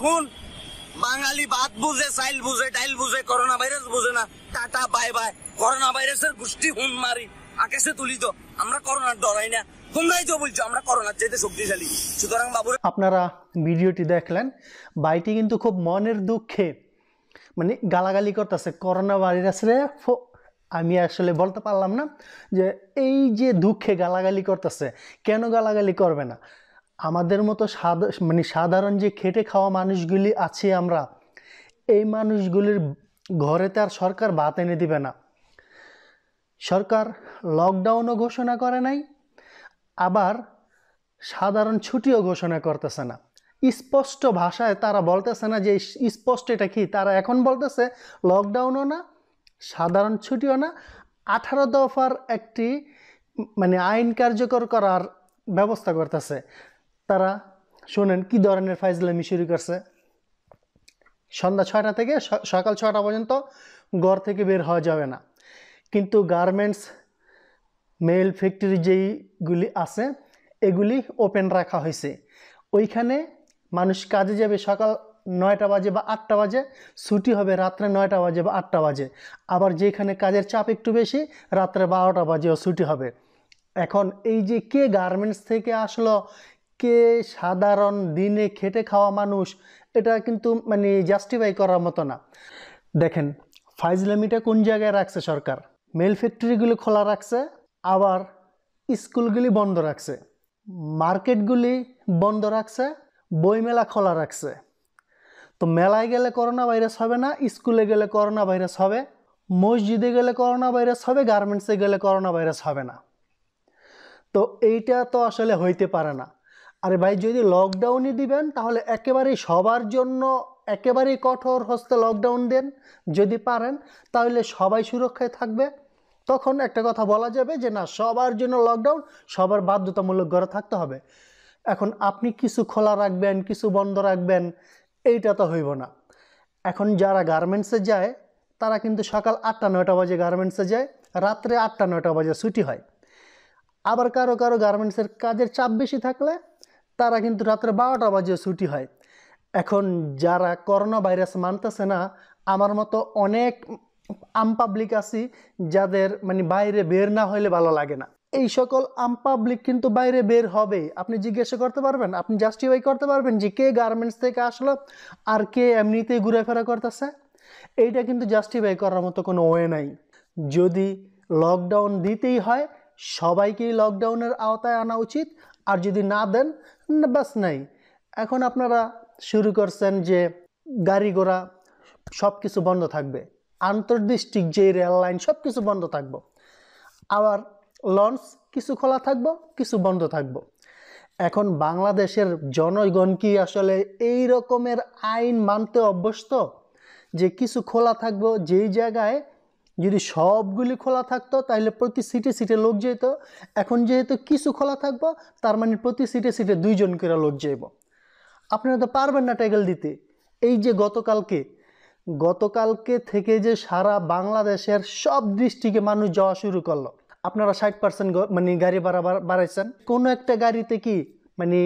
এখন বাঙালি বাদ বুঝে সাইল বুঝে ডাইল বুঝে করোনা ভাইরাস বুঝে না টাটা বাই বাই করোনা ভাইরাসের গোষ্ঠী হুন মারি আকাশে তুলি তো আমরা করোনার ডরাই না তোমরাই তো বলছো আমরা করোনার চাইতে শক্তিশালী সুতরাং বাবু আপনারা ভিডিওটি দেখলেন বাইটি কিন্তু খুব মনের দুঃখে মানে গালাগালি করতেছে করোনা ভাইরাসরে আমি আসলে বলতে পারলাম না যে এই যে দুঃখে গালাগালি করতেছে কেন গালাগালি করবে না আমাদের মতো মানে সাধারণ যে খেটে খাওয়া মানুষগুলি আছি আমরা এই মানুষগুলির ঘরে তার সরকার ভাত এনে দিবে না সরকার লকডাউনও ঘোষণা করে নাই আবার সাধারণ ছুটিও ঘোষণা করতেছে না স্পষ্ট ভাষায় তারা বলতেছে না যে স্পষ্ট এটা কি তারা এখন বলতেছে লকডাউনও না সাধারণ ছুটিও না আঠারো দফার একটি মানে আইন কার্যকর করার ব্যবস্থা করতেছে তারা শোনেন কি ধরনের ফাইজলামি শুরু করছে সন্ধ্যা ছয়টা থেকে সকাল ছয়টা পর্যন্ত ঘর থেকে বের হওয়া যাবে না কিন্তু গার্মেন্টস মেল ফ্যাক্টরি যেইগুলি আছে এগুলি ওপেন রাখা হয়েছে ওইখানে মানুষ কাজে যাবে সকাল নয়টা বাজে বা আটটা বাজে ছুটি হবে রাত্রে নয়টা বাজে বা আটটা বাজে আবার যেখানে কাজের চাপ একটু বেশি রাত্রে বারোটা বাজেও ছুটি হবে এখন এই যে কে গার্মেন্টস থেকে আসলো কে সাধারণ দিনে খেটে খাওয়া মানুষ এটা কিন্তু মানে জাস্টিফাই করার মতো না দেখেন ফাইজলামিটা কোন জায়গায় রাখছে সরকার মেল ফ্যাক্টরিগুলি খোলা রাখছে আবার স্কুলগুলি বন্ধ রাখছে মার্কেটগুলি বন্ধ রাখছে বইমেলা খোলা রাখছে তো মেলায় গেলে করোনা ভাইরাস হবে না স্কুলে গেলে করোনা ভাইরাস হবে মসজিদে গেলে করোনা ভাইরাস হবে গার্মেন্টসে গেলে করোনা ভাইরাস হবে না তো এইটা তো আসলে হইতে পারে না আরে ভাই যদি লকডাউনই দিবেন তাহলে একেবারেই সবার জন্য একেবারেই কঠোর হস্তে লকডাউন দেন যদি পারেন তাহলে সবাই সুরক্ষায় থাকবে তখন একটা কথা বলা যাবে যে না সবার জন্য লকডাউন সবার বাধ্যতামূলক করে থাকতে হবে এখন আপনি কিছু খোলা রাখবেন কিছু বন্ধ রাখবেন এইটা তো হইব না এখন যারা গার্মেন্টসে যায় তারা কিন্তু সকাল আটটা নয়টা বাজে গার্মেন্টসে যায় রাত্রে আটটা নয়টা বাজে ছুটি হয় আবার কারো কারো গার্মেন্টসের কাজের চাপ বেশি থাকলে তারা কিন্তু রাত্রে বারোটা বাজে ছুটি হয় এখন যারা করোনা ভাইরাস মানতেছে না আমার মতো অনেক আম পাবলিক আছি যাদের মানে বাইরে বের না হইলে ভালো লাগে না এই সকল আম পাবলিক কিন্তু বাইরে বের হবে আপনি জিজ্ঞাসা করতে পারবেন আপনি জাস্টিফাই করতে পারবেন যে কে গার্মেন্টস থেকে আসলো আর কে এমনিতেই ঘুরেফেরা করতেছে এইটা কিন্তু জাস্টিফাই করার মতো কোনো ওয়ে নাই যদি লকডাউন দিতেই হয় সবাইকেই লকডাউনের আওতায় আনা উচিত আর যদি না দেন ব্যাস নাই এখন আপনারা শুরু করছেন যে গাড়ি ঘোড়া সব কিছু বন্ধ থাকবে আন্তর্দৃষ্টিক যে রেল লাইন সব কিছু বন্ধ থাকবো আবার লঞ্চ কিছু খোলা থাকবো কিছু বন্ধ থাকবো এখন বাংলাদেশের জনগণ কি আসলে এই রকমের আইন মানতে অভ্যস্ত যে কিছু খোলা থাকবো যেই জায়গায় যদি সবগুলি খোলা থাকতো তাহলে প্রতি সিটে সিটে লোক যেত এখন যেহেতু কিছু খোলা থাকবো তার মানে প্রতি সিটে সিটে দুইজন করে লোক যাইব আপনারা তো পারবেন না ট্যাগেল দিতে এই যে গতকালকে গতকালকে থেকে যে সারা বাংলাদেশের সব দৃষ্টিকে মানুষ যাওয়া শুরু করলো আপনারা ষাট পার্সেন্ট মানে গাড়ি ভাড়া বাড়াইছেন কোনো একটা গাড়িতে কি মানে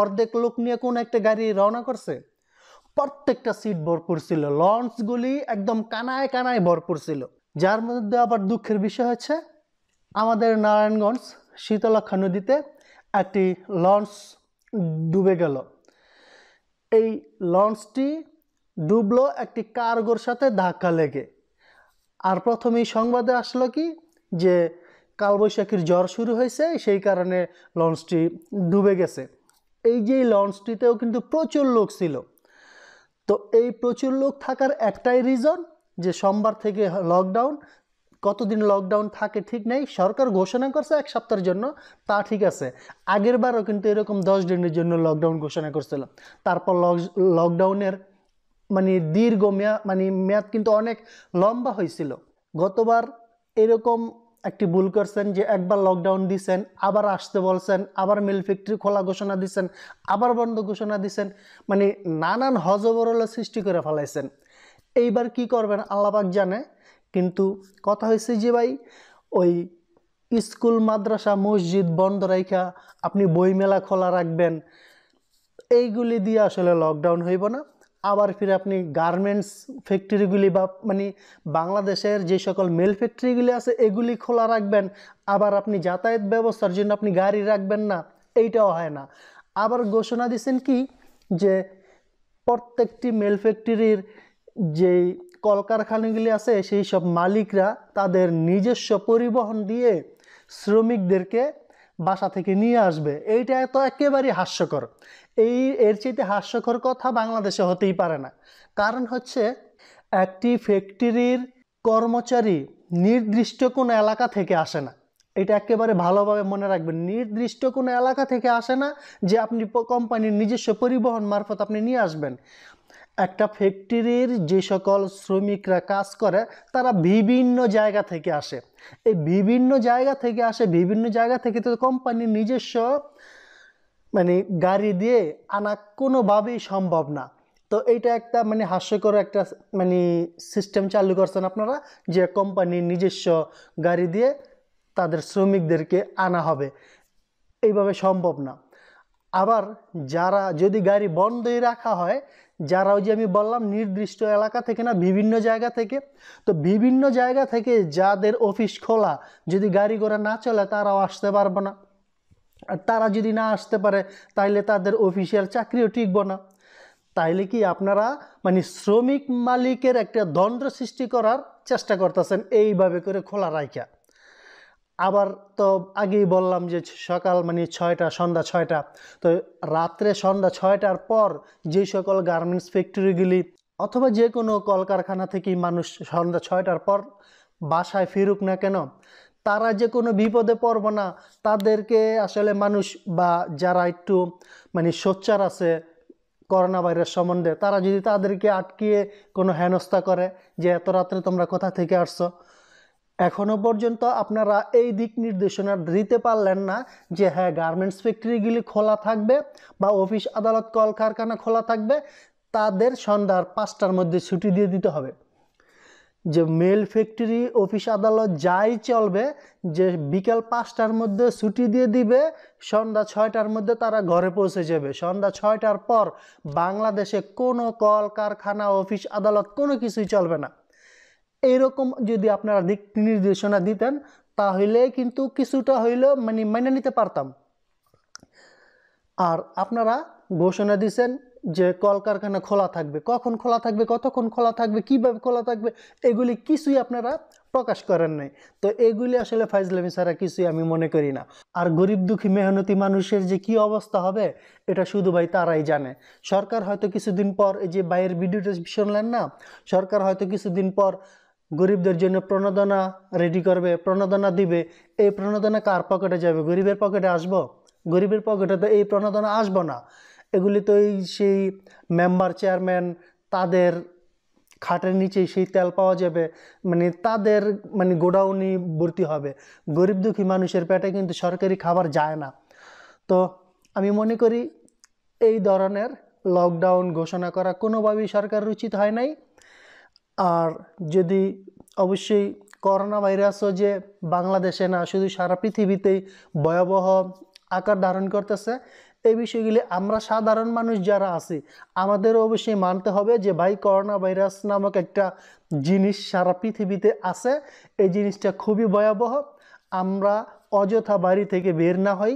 অর্ধেক লোক নিয়ে কোনো একটা গাড়ি রওনা করছে প্রত্যেকটা সিট ভরপুর ছিল লঞ্চগুলি একদম কানায় কানায় ভরপুর ছিল যার মধ্যে আবার দুঃখের বিষয় হচ্ছে আমাদের নারায়ণগঞ্জ শীতলক্ষা নদীতে একটি লঞ্চ ডুবে গেল এই লঞ্চটি ডুবলো একটি কার্গোর সাথে ধাক্কা লেগে আর প্রথমেই সংবাদে আসলো কি যে কালবৈশাখীর জ্বর শুরু হয়েছে সেই কারণে লঞ্চটি ডুবে গেছে এই যে লঞ্চটিতেও কিন্তু প্রচুর লোক ছিল তো এই প্রচুর লোক থাকার একটাই রিজন যে সোমবার থেকে লকডাউন কতদিন লকডাউন থাকে ঠিক নেই সরকার ঘোষণা করছে এক সপ্তাহের জন্য তা ঠিক আছে আগের বারও কিন্তু এরকম দশ দিনের জন্য লকডাউন ঘোষণা করছিল তারপর লকডাউনের মানে দীর্ঘ মেয়াদ মানে মেয়াদ কিন্তু অনেক লম্বা হয়েছিল গতবার এরকম একটি ভুল করছেন যে একবার লকডাউন দিছেন আবার আসতে বলছেন আবার মিল ফ্যাক্টরি খোলা ঘোষণা দিছেন আবার বন্ধ ঘোষণা দিছেন মানে নানান হজবরল সৃষ্টি করে ফেলাইছেন এইবার কি করবেন আল্লাপাক জানে কিন্তু কথা হয়েছে যে ভাই ওই স্কুল মাদ্রাসা মসজিদ বন্ধ রাখা আপনি বইমেলা খোলা রাখবেন এইগুলি দিয়ে আসলে লকডাউন হইব না আবার ফিরে আপনি গার্মেন্টস ফ্যাক্টরিগুলি বা মানে বাংলাদেশের যে সকল মেল ফ্যাক্টরিগুলি আছে এগুলি খোলা রাখবেন আবার আপনি যাতায়াত ব্যবস্থার জন্য আপনি গাড়ি রাখবেন না এইটাও হয় না আবার ঘোষণা দিচ্ছেন কি যে প্রত্যেকটি মেল ফ্যাক্টরির যেই কলকারখানাগুলি আছে সেই সব মালিকরা তাদের নিজস্ব পরিবহন দিয়ে শ্রমিকদেরকে বাসা থেকে নিয়ে আসবে এইটা তো একেবারেই হাস্যকর এই এর চাইতে হাস্যকর কথা বাংলাদেশে হতেই পারে না কারণ হচ্ছে একটি ফ্যাক্টরির কর্মচারী নির্দিষ্ট কোনো এলাকা থেকে আসে না এটা একেবারে ভালোভাবে মনে রাখবেন নির্দিষ্ট কোনো এলাকা থেকে আসে না যে আপনি কোম্পানির নিজস্ব পরিবহন মারফত আপনি নিয়ে আসবেন একটা ফ্যাক্টরির যে সকল শ্রমিকরা কাজ করে তারা বিভিন্ন জায়গা থেকে আসে এই বিভিন্ন জায়গা থেকে আসে বিভিন্ন জায়গা থেকে তো কোম্পানির নিজস্ব মানে গাড়ি দিয়ে আনা কোনোভাবেই সম্ভব না তো এটা একটা মানে হাস্যকর একটা মানে সিস্টেম চালু করছেন আপনারা যে কোম্পানির নিজস্ব গাড়ি দিয়ে তাদের শ্রমিকদেরকে আনা হবে এইভাবে সম্ভব না আবার যারা যদি গাড়ি বন্ধই রাখা হয় যারা ওই যে আমি বললাম নির্দিষ্ট এলাকা থেকে না বিভিন্ন জায়গা থেকে তো বিভিন্ন জায়গা থেকে যাদের অফিস খোলা যদি গাড়ি ঘোড়া না চলে তারাও আসতে পারবো না আর তারা যদি না আসতে পারে তাইলে তাদের অফিসিয়াল চাকরিও টিকবো না তাইলে কি আপনারা মানে শ্রমিক মালিকের একটা দ্বন্দ্ব সৃষ্টি করার চেষ্টা করতেছেন এইভাবে করে খোলা রাইখা আবার তো আগেই বললাম যে সকাল মানে ছয়টা সন্ধ্যা ছয়টা তো রাত্রে সন্ধ্যা ছয়টার পর যে সকল গার্মেন্টস ফ্যাক্টরিগুলি অথবা যে কোনো কলকারখানা থেকে মানুষ সন্ধ্যা ছয়টার পর বাসায় ফিরুক না কেন তারা যে কোনো বিপদে পড়ব না তাদেরকে আসলে মানুষ বা যারা একটু মানে সোচ্চার আছে করোনা ভাইরাস সম্বন্ধে তারা যদি তাদেরকে আটকিয়ে কোনো হেনস্থা করে যে এত রাত্রে তোমরা কোথা থেকে আসছো এখনও পর্যন্ত আপনারা এই দিক নির্দেশনা দিতে পারলেন না যে হ্যাঁ গার্মেন্টস ফ্যাক্টরিগুলি খোলা থাকবে বা অফিস আদালত কলকারখানা খোলা থাকবে তাদের সন্ধ্যার পাঁচটার মধ্যে ছুটি দিয়ে দিতে হবে যে মেল ফ্যাক্টরি অফিস আদালত যাই চলবে যে বিকাল পাঁচটার মধ্যে ছুটি দিয়ে দিবে সন্ধ্যা ছয়টার মধ্যে তারা ঘরে পৌঁছে যাবে সন্ধ্যা ছয়টার পর বাংলাদেশে কোনো কল কারখানা অফিস আদালত কোনো কিছুই চলবে না এইরকম যদি আপনারা দিক নির্দেশনা দিতেন তাহলে কিন্তু কিছুটা হইলেও মানে মেনে নিতে পারতাম আর আপনারা ঘোষণা দিছেন যে কলকারখানা খোলা থাকবে কখন খোলা থাকবে কতক্ষণ খোলা থাকবে কিভাবে খোলা থাকবে এগুলি কিছুই আপনারা প্রকাশ করেন নাই তো এগুলি আসলে ফাইজলামি ছাড়া কিছুই আমি মনে করি না আর গরিব দুঃখী মেহনতি মানুষের যে কি অবস্থা হবে এটা শুধু ভাই তারাই জানে সরকার হয়তো কিছুদিন পর এই যে বাইয়ের ভিডিওটা শুনলেন না সরকার হয়তো কিছুদিন পর গরিবদের জন্য প্রণোদনা রেডি করবে প্রণোদনা দিবে এই প্রণোদনা কার পকেটে যাবে গরিবের পকেটে আসব গরিবের পকেটে তো এই প্রণোদনা আসবো না এগুলি তো এই সেই মেম্বার চেয়ারম্যান তাদের খাটের নিচে সেই তেল পাওয়া যাবে মানে তাদের মানে গোডাউনি ভর্তি হবে গরিব দুঃখী মানুষের পেটে কিন্তু সরকারি খাবার যায় না তো আমি মনে করি এই ধরনের লকডাউন ঘোষণা করা কোনোভাবেই সরকার উচিত হয় নাই আর যদি অবশ্যই করোনা ভাইরাসও যে বাংলাদেশে না শুধু সারা পৃথিবীতেই ভয়াবহ আকার ধারণ করতেছে এই বিষয়গুলি আমরা সাধারণ মানুষ যারা আছি আমাদেরও অবশ্যই মানতে হবে যে ভাই করোনা ভাইরাস নামক একটা জিনিস সারা পৃথিবীতে আছে এই জিনিসটা খুবই ভয়াবহ আমরা অযথা বাড়ি থেকে বের না হই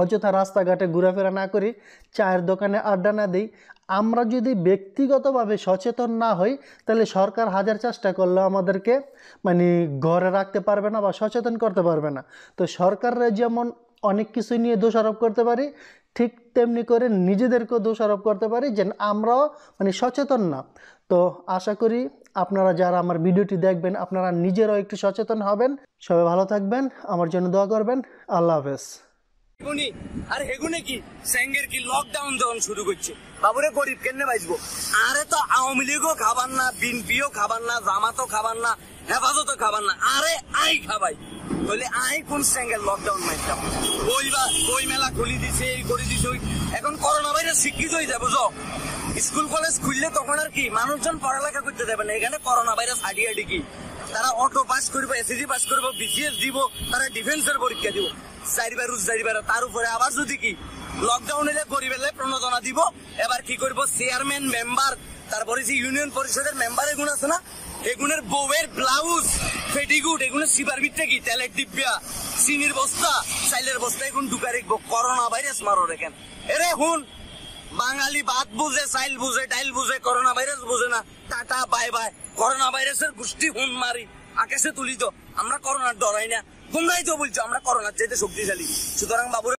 অযথা রাস্তাঘাটে ঘোরাফেরা না করি চায়ের দোকানে আড্ডা না দিই আমরা যদি ব্যক্তিগতভাবে সচেতন না হই তাহলে সরকার হাজার চেষ্টা করলেও আমাদেরকে মানে ঘরে রাখতে পারবে না বা সচেতন করতে পারবে না তো সরকাররা যেমন অনেক কিছু নিয়ে দোষারোপ করতে পারি ঠিক তেমনি করে নিজেদেরকেও দোষারোপ করতে পারি যে আমরাও মানে সচেতন না তো আশা করি আপনারা যারা আমার ভিডিওটি দেখবেন আপনারা নিজেরাও একটু সচেতন হবেন সবাই ভালো থাকবেন আমার জন্য দোয়া করবেন আল্লাহ হাফেজ হেগুনি আর হেগুনে কি স্যাঙ্গের কি লকডাউন যখন শুরু করছে বাবুরে গরিব বাঁচবো আরে তো আওয়ামী লীগও খাবার না বিনপিও খাবার না জামাতও খাবার না খাবার না আরে আই খাবাই বলে আই কোন স্যাঙ্গের লকডাউন বই বা বই মেলা খুলি দিছে এই করে দিছে এখন করোনা ভাইরাস শিক্ষিত হয়ে যাবো স্কুল কলেজ খুললে তখন আর কি মানুষজন পড়ালেখা করতে দেবে না এখানে করোনা ভাইরাস হাঁটি হাঁটি তারা অটো পাস করবো এসএসি পাস করবো বিসিএস দিব তারা ডিফেন্সের পরীক্ষা দিব যাইবার রুজ যাইবার তার উপরে আবার যদি কি লকডাউন এলে গরিব এলে প্রণোদনা দিব এবার কি করব চেয়ারম্যান মেম্বার তারপরে যে ইউনিয়ন পরিষদের মেম্বার এগুন আছে না এগুনের বউয়ের ব্লাউজ ফেটিগুট এগুলো সিপার বিটটা কি তেলের ডিব্বা চিনির বস্তা চাইলের বস্তা এখন ঢুকা রাখবো করোনা ভাইরাস মারো রেখেন এরে হুন বাঙালি বাদ বুঝে চাইল বুঝে ডাইল বুঝে করোনা ভাইরাস বুঝে না টাটা বাই বাই করোনা ভাইরাসের গোষ্ঠী হুন মারি আকাশে তুলি তো আমরা করোনার ডরাই না তোমরাই তো বলছো আমরা করোনার চাইতে শক্তিশালী সুতরাং বাবুরা